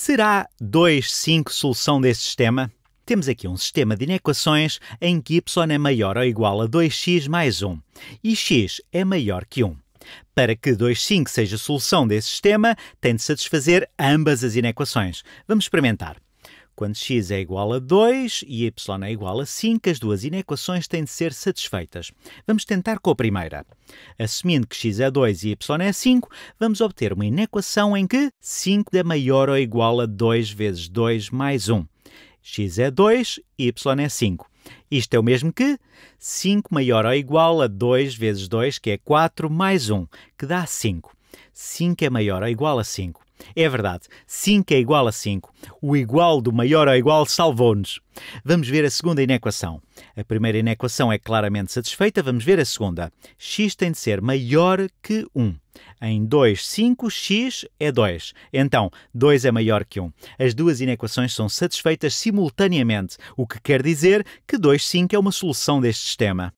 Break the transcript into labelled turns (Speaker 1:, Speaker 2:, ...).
Speaker 1: Será 25 solução desse sistema? Temos aqui um sistema de inequações em que y é maior ou igual a 2x mais 1 e x é maior que 1. Para que 2,5 seja solução desse sistema, tem de satisfazer ambas as inequações. Vamos experimentar. Quando x é igual a 2 e y é igual a 5, as duas inequações têm de ser satisfeitas. Vamos tentar com a primeira. Assumindo que x é 2 e y é 5, vamos obter uma inequação em que 5 é, é, é, é maior ou igual a 2 vezes 2 mais 1. x é 2, e y é 5. Isto é o mesmo que 5 maior ou igual a 2 vezes 2, que é 4, mais 1, que dá 5. 5 é maior ou igual a 5. É verdade, 5 é igual a 5. O igual do maior ao igual salvou-nos. Vamos ver a segunda inequação. A primeira inequação é claramente satisfeita, vamos ver a segunda. x tem de ser maior que 1. Em 2, 5, x é 2. Então, 2 é maior que 1. As duas inequações são satisfeitas simultaneamente, o que quer dizer que 2, 5 é uma solução deste sistema.